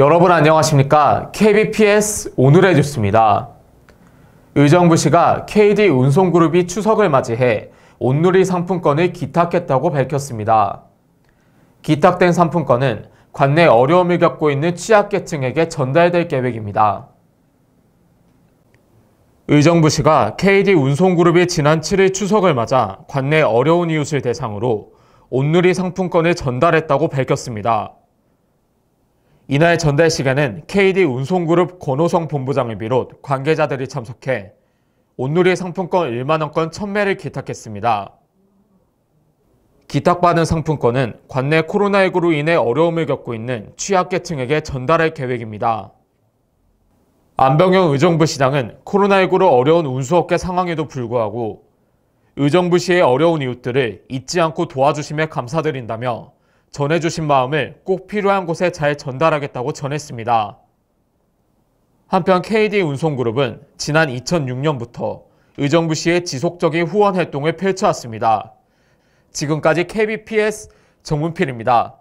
여러분 안녕하십니까? KBPS 오늘의 뉴스입니다. 의정부시가 KD 운송그룹이 추석을 맞이해 온누리 상품권을 기탁했다고 밝혔습니다. 기탁된 상품권은 관내 어려움을 겪고 있는 취약계층에게 전달될 계획입니다. 의정부시가 KD 운송그룹이 지난 7일 추석을 맞아 관내 어려운 이웃을 대상으로 온누리 상품권을 전달했다고 밝혔습니다. 이날 전달 시간은 KD 운송그룹 권호성 본부장을 비롯 관계자들이 참석해 온누리 상품권 1만원권 천매를 기탁했습니다. 기탁받은 상품권은 관내 코로나19로 인해 어려움을 겪고 있는 취약계층에게 전달할 계획입니다. 안병영 의정부 시장은 코로나19로 어려운 운수업계 상황에도 불구하고 의정부시의 어려운 이웃들을 잊지 않고 도와주심에 감사드린다며 전해주신 마음을 꼭 필요한 곳에 잘 전달하겠다고 전했습니다. 한편 KD 운송그룹은 지난 2006년부터 의정부 시의 지속적인 후원 활동을 펼쳐왔습니다. 지금까지 KBPS 정문필입니다.